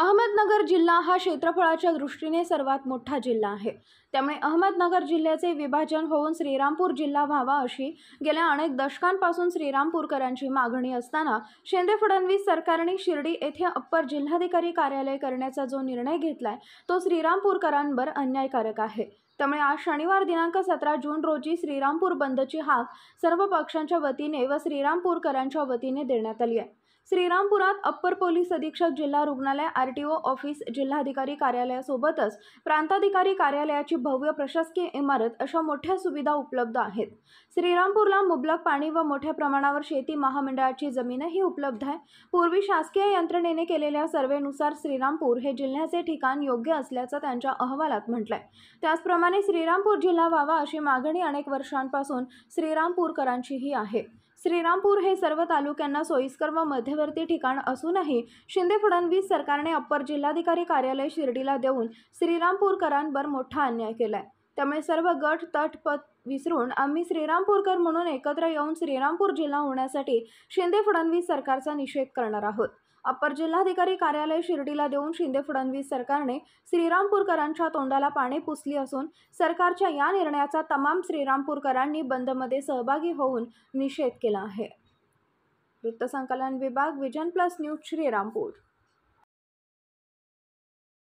अहमदनगर जिल्हा हा क्षेत्रफळाच्या दृष्टीने सर्वात मोठा जिल्हा आहे त्यामुळे अहमदनगर जिल्ह्याचे विभाजन होऊन श्रीरामपूर जिल्हा व्हावा अशी गेल्या अनेक दशकांपासून श्रीरामपूरकरांची मागणी असताना शेंदे फडणवीस सरकारने शिर्डी येथे अप्पर जिल्हाधिकारी कार्यालय करण्याचा जो निर्णय घेतलाय तो श्रीरामपूरकरांवर अन्यायकारक आहे त्यामुळे आज शनिवार दिनांक सतरा जून रोजी श्रीरामपूर बंदची हाक सर्व पक्षांच्या वतीने व श्रीरामपूरकरांच्या वतीने देण्यात आली आहे श्रीरामपुरात अप्पर पोलीस अधीक्षक जिल्हा रुग्णालय आर टी ओ ऑफिस जिल्हाधिकारी कार्यालयासोबतच प्रांताधिकारी कार्यालयाची भव्य प्रशासकीय इमारत अशा मोठ्या सुविधा उपलब्ध आहेत श्रीरामपूरला मुबलक पाणी व मोठ्या प्रमाणावर शेती महामंडळाची जमीनही उपलब्ध आहे पूर्वी शासकीय यंत्रणेने केलेल्या सर्वेनुसार श्रीरामपूर हे जिल्ह्याचे ठिकाण योग्य असल्याचं त्यांच्या अहवालात म्हटलंय त्याचप्रमाणे श्रीरामपूर जिल्हा व्हावा अशी मागणी अनेक वर्षांपासून श्रीरामपूरकरांचीही आहे श्रीरामपूर हे सर्व तालुक्यांना सोयीस्कर व मध्यवर्ती ठिकाण असूनही शिंदे फडणवीस सरकारने अप्पर जिल्हाधिकारी कार्यालय शिर्डीला देऊन श्रीरामपूरकरांवर मोठा अन्याय केलाय त्यामुळे सर्व गट तट विसरून आम्ही श्रीरामपूरकर म्हणून एकत्र येऊन श्रीरामपूर जिल्हा होण्यासाठी शिंदे फडणवीस सरकारचा निषेध करणार आहोत अपर जिल्हाधिकारी कार्यालय शिर्डीला देऊन शिंदे फडणवीस सरकारने श्रीरामपूरकरांच्या तोंडाला पाणी पुसली असून सरकारच्या या निर्णयाचा तमाम श्रीरामपूरकरांनी बंदमध्ये सहभागी होऊन निषेध केला आहे वृत्तसंकलन विभाग विजन प्लस न्यूज श्रीरामपूर